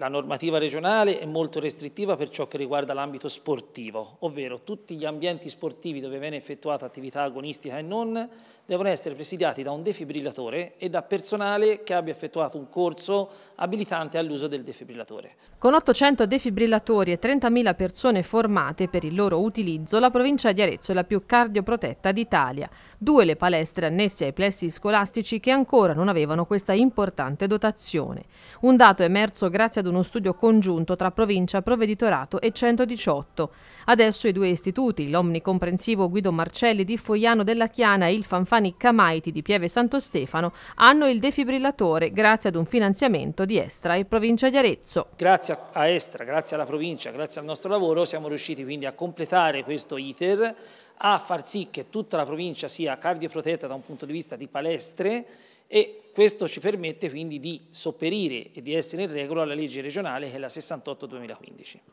la normativa regionale è molto restrittiva per ciò che riguarda l'ambito sportivo, ovvero tutti gli ambienti sportivi dove viene effettuata attività agonistica e non devono essere presidiati da un defibrillatore e da personale che abbia effettuato un corso abilitante all'uso del defibrillatore. Con 800 defibrillatori e 30.000 persone formate per il loro utilizzo, la provincia di Arezzo è la più cardioprotetta d'Italia. Due le palestre annesse ai plessi scolastici che ancora non avevano questa importante dotazione. Un dato emerso grazie ad uno studio congiunto tra provincia, provveditorato e 118. Adesso i due istituti, l'omnicomprensivo Guido Marcelli di Foiano della Chiana e il Fanfani Camaiti di Pieve Santo Stefano, hanno il defibrillatore grazie ad un finanziamento di Estra e provincia di Arezzo. Grazie a Estra, grazie alla provincia, grazie al nostro lavoro siamo riusciti quindi a completare questo ITER a far sì che tutta la provincia sia cardioprotetta da un punto di vista di palestre e questo ci permette quindi di sopperire e di essere in regola alla legge regionale che è la 68-2015.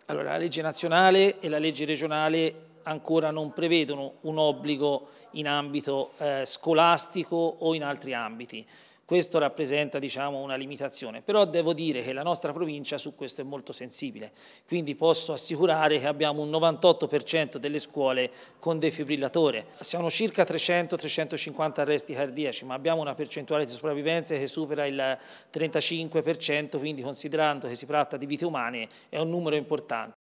Allora la legge nazionale e la legge regionale ancora non prevedono un obbligo in ambito eh, scolastico o in altri ambiti. Questo rappresenta diciamo, una limitazione, però devo dire che la nostra provincia su questo è molto sensibile, quindi posso assicurare che abbiamo un 98% delle scuole con defibrillatore. Siamo circa 300-350 arresti cardiaci, ma abbiamo una percentuale di sopravvivenze che supera il 35%, quindi considerando che si tratta di vite umane è un numero importante.